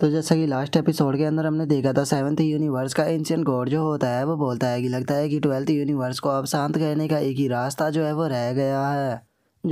तो जैसा कि लास्ट एपिसोड के अंदर हमने देखा था सेवन्थ यूनिवर्स का एंशियन गॉड जो होता है वो बोलता है कि लगता है कि ट्वेल्थ यूनिवर्स को अब शांत करने का एक ही रास्ता जो है वो रह गया है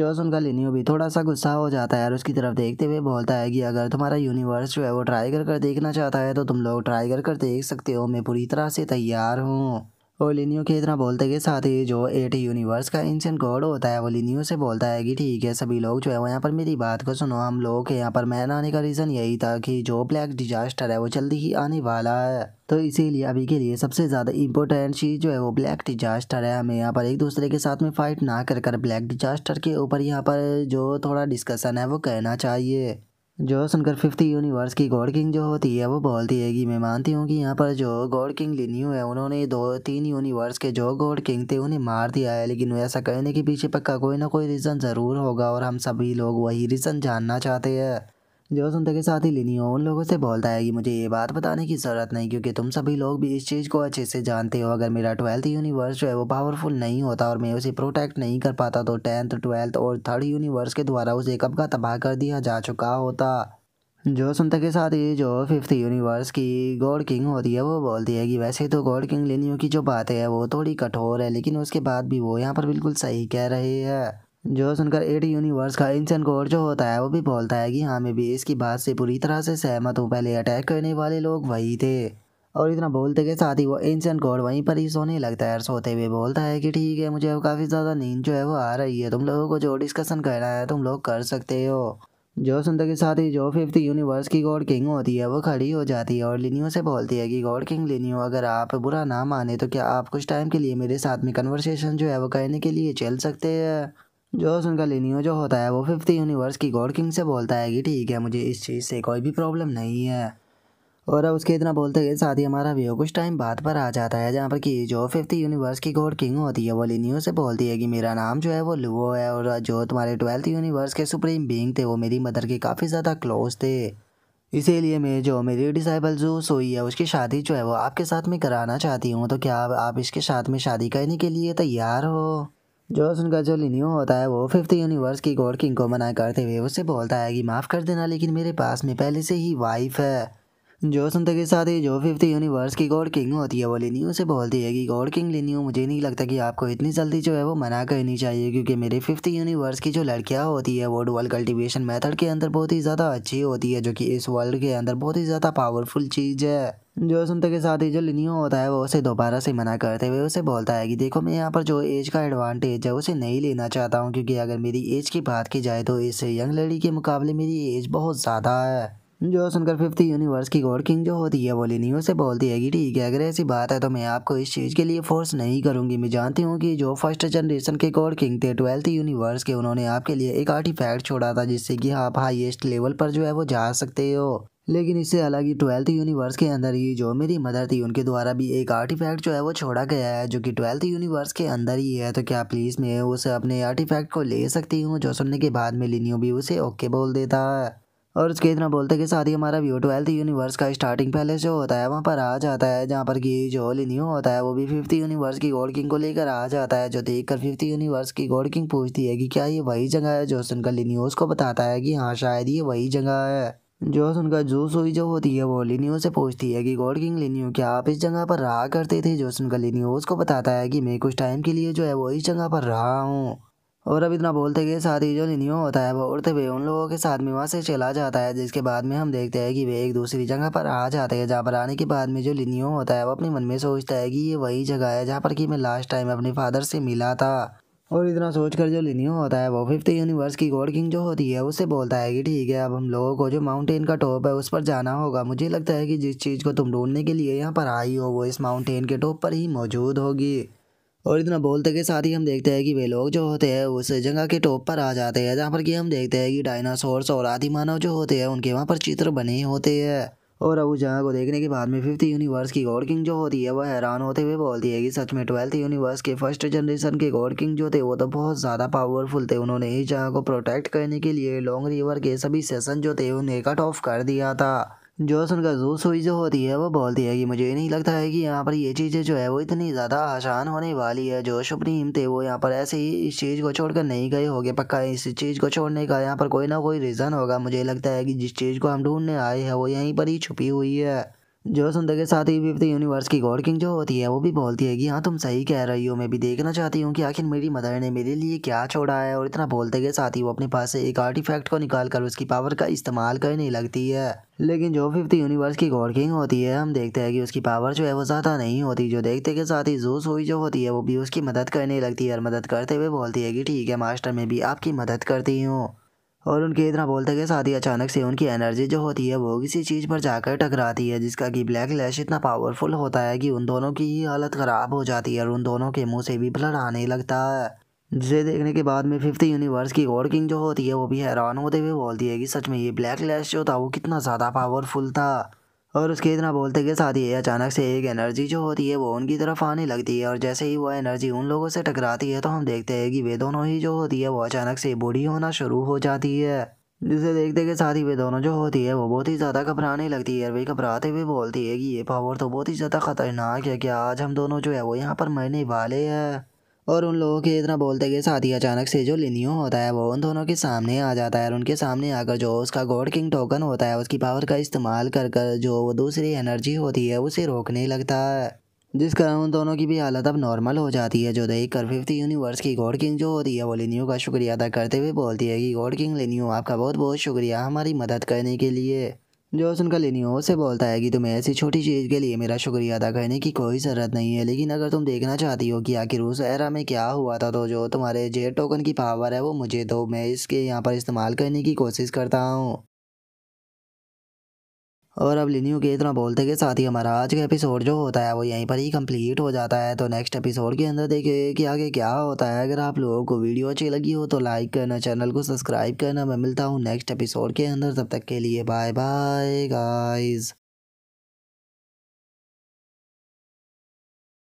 जो सुनकर लिनियो भी थोड़ा सा गुस्सा हो जाता है और उसकी तरफ देखते हुए बोलता है कि अगर तुम्हारा यूनिवर्स जो है वो ट्राई कर कर देखना चाहता है तो तुम लोग ट्राई कर कर देख सकते हो मैं पूरी तरह से तैयार हूँ और लिनियो के इतना बोलते के साथ ही जो एट यूनिवर्स का एंशियन गॉड होता है वो से बोलता है कि ठीक है सभी लोग जो है वो यहाँ पर मेरी बात को सुनो हम लोग के यहाँ पर मैन आने का रीज़न यही था कि जो ब्लैक डिजास्टर है वो जल्दी ही आने वाला है तो इसीलिए अभी के लिए सबसे ज़्यादा इंपॉर्टेंट चीज़ जो है वो ब्लैक डिजास्टर है हमें यहाँ पर एक दूसरे के साथ में फाइट ना कर कर ब्लैक डिजास्टर के ऊपर यहाँ पर जो थोड़ा डिस्कशन है वो कहना चाहिए जो सुनकर फिफ्थ यूनिवर्स की गॉड किंग जो होती है वो बोलती है कि मैं मानती हूँ कि यहाँ पर जो गॉड किंग लिन्यू है उन्होंने दो तीन यूनिवर्स के जो गॉड किंग थे उन्हें मार दिया है लेकिन ऐसा करने के पीछे पक्का कोई ना कोई रीज़न ज़रूर होगा और हम सभी लोग वही रीज़न जानना चाहते हैं जो सुनते के साथ ही हो उन लोगों से बोलता है कि मुझे ये बात बताने की ज़रूरत नहीं क्योंकि तुम सभी लोग भी इस चीज़ को अच्छे से जानते हो अगर मेरा ट्वेल्थ यूनिवर्स जो है वो पावरफुल नहीं होता और मैं उसे प्रोटेक्ट नहीं कर पाता तो टेंथ ट्वेल्थ और थर्ड यूनिवर्स के द्वारा उसे कब का तबाह कर दिया जा चुका होता जो सुनते के साथ ये जो फिफ्थ यूनिवर्स की गॉड किंग होती है वो बोलती है कि वैसे तो गॉड किंग लिनियो की जो बातें है वो थोड़ी कठोर है लेकिन उसके बाद भी वो यहाँ पर बिल्कुल सही कह रही है जो सुनकर एड यूनिवर्स का इंसान कोर जो होता है वो भी बोलता है कि हाँ मैं भी इसकी बात से पूरी तरह से सहमत हूँ पहले अटैक करने वाले लोग वही थे और इतना बोलते के साथ ही वो एंशियन कोड वहीं पर ही सोने लगता है और सोते हुए बोलता है कि ठीक है मुझे काफ़ी ज़्यादा नींद जो है वो आ रही है तुम लोगों को जो डिस्कशन करना है तुम लोग कर सकते हो जो सुनते के साथ ही जो फिफ्थ यूनिवर्स की गॉड किंग होती है वो खड़ी हो जाती है और लिनियो से बोलती है कि गॉड किंग लिनियो अगर आप बुरा ना माने तो क्या आप कुछ टाइम के लिए मेरे साथ में कन्वर्सेशन जो है वो करने के लिए चल सकते हैं जो उनका लिनियो जो होता है वो फिफ्थ यूनिवर्स की गॉड किंग से बोलता है कि ठीक है मुझे इस चीज़ से कोई भी प्रॉब्लम नहीं है और अब उसके इतना बोलते गए साथ ही हमारा व्यू कुछ टाइम बाद पर आ जाता है जहाँ पर कि जो फिफ्थ यूनिवर्स की गॉड किंग होती है वो लिनियो से बोलती है कि मेरा नाम जो है वो लुओ है और जो तुम्हारे ट्वेल्थ यूनिवर्स के सुप्रीम बींग थे वो मेरी मदर के काफ़ी ज़्यादा क्लोज थे इसीलिए मैं जो मेरी डिसाइबल जो सोई है उसकी शादी जो है वो आपके साथ में कराना चाहती हूँ तो क्या आप इसके साथ में शादी करने के लिए तैयार हो जो उनका जो लिनियो होता है वो फिफ्थ यूनिवर्स की गोड किंग को मना करते हुए उससे बोलता है कि माफ़ कर देना लेकिन मेरे पास में पहले से ही वाइफ है जो सुनते के साथ ही जो फिफ्थ यूनिवर्स की गॉड किंग होती है वो लेनी उसे बोलती है कि गॉड किंग लिनियो मुझे नहीं लगता कि आपको इतनी जल्दी जो है वो मना करनी चाहिए क्योंकि मेरे फिफ्थ यूनिवर्स की जो लड़कियाँ होती है वो डुअल कल्टिवेशन मेथड के अंदर बहुत ही ज़्यादा अच्छी होती है जो कि इस वर्ल्ड के अंदर बहुत ही ज़्यादा पावरफुल चीज़ है जो सुनते के साथ ही जो लिनियो होता है वो उसे दोबारा से मना करते हुए उसे बोलता है कि देखो मैं यहाँ पर जो एज का एडवांटेज है उसे नहीं लेना चाहता हूँ क्योंकि अगर मेरी एज की बात की जाए तो इस यंग लेडी के मुकाबले मेरी एज बहुत ज़्यादा है जो सुनकर फिफ्थ यूनिवर्स की गॉड किंग जो होती है वो लिनियो से बोलती है कि ठीक है अगर ऐसी बात है तो मैं आपको इस चीज़ के लिए फोर्स नहीं करूँगी मैं जानती हूँ कि जो फर्स्ट जनरेशन के गॉड किंग थे ट्वेल्थ यूनिवर्स के उन्होंने आपके लिए एक आर्टिफैक्ट छोड़ा था जिससे कि आप हाइएस्ट लेवल पर जो है वो जा सकते हो लेकिन इससे अलग ही ट्वेल्थ यूनिवर्स के अंदर ही जो मेरी मदर थी उनके द्वारा भी एक आर्टिफैक्ट जो है वो छोड़ा गया है जो कि ट्वेल्थ यूनिवर्स के अंदर ही है तो क्या प्लीज़ मैं उस अपने आर्टिफैक्ट को ले सकती हूँ जो सुनने के बाद में लिनियो भी उसे ओके बोल देता है और उसके इतना बोलते कि साथ ही हमारा व्यू ट्वेल्थ यूनिवर्स का स्टार्टिंग पहले से होता है वहाँ पर आ जाता है जहाँ पर कि जो न्यू होता है वो भी फिफ्थ यूनिवर्स की गोल्ड किंग को लेकर आ जाता है जो देख कर फिफ्थ यूनिवर्स की गोल्ड किंग पूछती है कि क्या ये वही जगह है जो सुनकर लिन्यू को बताता है कि हाँ शायद ये वही जगह है जो सुनकर जूस हुई जो होती है वो लिनियो से पूछती है कि गॉड किंग लिनियो क्या आप इस जगह पर रहा करते थे जो सुनकर लिनियो उसको बताता है कि मैं कुछ टाइम के लिए जो है वो इस जगह पर रहा हूँ और अब इतना बोलते गए साथ ही जो निन्यो होता है वो उड़ते हुए उन लोगों के साथ में वहाँ से चला जाता है जिसके बाद में हम देखते हैं कि वे एक दूसरी जगह पर आ जाते हैं जहाँ पर आने के बाद में जो लिनियो होता है वो अपने मन में सोचता है कि ये वही जगह है जहाँ पर कि मैं लास्ट टाइम अपने फादर से मिला था और इतना सोचकर जो लिनियो होता है वो फिफ्थ यूनिवर्स की गोड किंग जो होती है उससे बोलता है कि ठीक है अब हम लोगों को जो माउंटेन का टॉप है उस पर जाना होगा मुझे लगता है कि जिस चीज़ को तुम ढूंढने के लिए यहाँ पर आई हो वो इस माउंटेन के टॉप पर ही मौजूद होगी और इतना बोलते के साथ ही हम देखते हैं कि वे लोग जो होते हैं उस जगह के टॉप पर आ जाते हैं जहाँ पर कि हम देखते हैं कि डायनासोर्स और आदि मानव जो होते हैं उनके वहाँ पर चित्र बने होते हैं और अब उस जगह को देखने के बाद में फिफ्थ यूनिवर्स की गॉड किंग जो होती है वह हैरान होते हुए बोलती है कि सच में ट्वेल्थ यूनिवर्स के फर्स्ट जनरेशन के गॉड किंग जो थे वो तो बहुत ज़्यादा पावरफुल थे उन्होंने इस जगह को प्रोटेक्ट करने के लिए लॉन्ग रिवर के सभी सेशन जो थे उन्हें कट ऑफ कर दिया था जो का जो हुई जो होती है वो बोलती है कि मुझे नहीं लगता है कि यहाँ पर ये चीज़ें जो है वो इतनी ज़्यादा आसान होने वाली है जो सुप्रीम थे वो यहाँ पर ऐसे ही इस चीज़ को छोड़कर नहीं गए होंगे पक्का इस चीज़ को छोड़ने का यहाँ पर कोई ना कोई रीज़न होगा मुझे लगता है कि जिस चीज़ को हम ढूंढने आए हैं वो यहीं पर ही छुपी हुई है जो सुनते के साथ ही विपरीत यूनिवर्स की गॉड किंग जो होती है वो भी बोलती है कि हाँ तुम सही कह रही हो मैं भी देखना चाहती हूँ कि आखिर मेरी मदर ने मेरे लिए क्या छोड़ा है और इतना बोलते के साथ ही वो अपने पास से एक आर्टिफैक्ट को निकाल कर उसकी पावर का इस्तेमाल करने लगती है लेकिन जो फिफ्थ यूनिवर्स की गॉड किंग होती है हम देखते हैं कि उसकी पावर जो है वो ज़्यादा नहीं होती जो देखते के साथ ही जूस हुई जो होती है वो भी उसकी मदद करने लगती है और मदद करते हुए बोलती है कि ठीक है मास्टर मैं भी आपकी मदद करती हूँ और उनके इतना बोलते के साथ ही अचानक से उनकी एनर्जी जो होती है वो किसी चीज़ पर जाकर टकराती है जिसका कि ब्लैक लैश इतना पावरफुल होता है कि उन दोनों की ही हालत ख़राब हो जाती है और उन दोनों के मुंह से भी ब्लड आने लगता है जिसे देखने के बाद में फिफ्थ यूनिवर्स की गोड किंग जो होती है वो भी हैरान होते हुए बोलती है कि सच में ये ब्लैक लैश जो था वो कितना ज़्यादा पावरफुल था और उसके इतना बोलते के साथ ही अचानक से एक एनर्जी जो होती है वो उनकी तरफ आने लगती है और जैसे ही वो एनर्जी उन लोगों से टकराती है तो हम देखते हैं कि वे दोनों ही जो होती है वो अचानक से बूढ़ी होना शुरू हो जाती है जिसे देखते के साथ ही वे दोनों जो होती है वो बहुत ही ज़्यादा घबराने लगती है और वे घबराते हुए बोलती है कि ये पावर तो बहुत ही ज़्यादा खतरनाक है क्या आज हम दोनों जो है वो यहाँ पर मरने वाले हैं और उन लोगों के इतना बोलते के साथ ही अचानक से जो लिनियो होता है वो उन दोनों के सामने आ जाता है और उनके सामने आकर जो उसका गॉड किंग टोकन होता है उसकी पावर का इस्तेमाल कर कर जो वो दूसरी एनर्जी होती है उसे रोकने लगता है जिस कारण उन दोनों की भी हालत अब नॉर्मल हो जाती है जो देख कर फिफ्थ यूनिवर्स की गॉड किंग जो होती है वो लिनियो का शुक्रिया अदा करते हुए बोलती है कि गोड किंग लिनियो आपका बहुत बहुत शुक्रिया हमारी मदद करने के लिए जो सुनकर लिनियो से बोलता है कि तुम्हें ऐसी छोटी चीज़ के लिए मेरा शुक्रिया अदा करने की कोई ज़रूरत नहीं है लेकिन अगर तुम देखना चाहती हो कि आखिर उस एरा में क्या हुआ था तो जो तुम्हारे जेड टोकन की पावर है वो मुझे दो मैं इसके यहाँ पर इस्तेमाल करने की कोशिश करता हूँ और अब लिनी के इतना बोलते के साथ ही हमारा आज का एपिसोड जो होता है वो यहीं पर ही कंप्लीट हो जाता है तो नेक्स्ट एपिसोड के अंदर देखिए कि आगे क्या होता है अगर आप लोगों को वीडियो अच्छी लगी हो तो लाइक करना चैनल को सब्सक्राइब करना मैं मिलता हूँ नेक्स्ट एपिसोड के अंदर तब तक के लिए बाय बाय गाइज़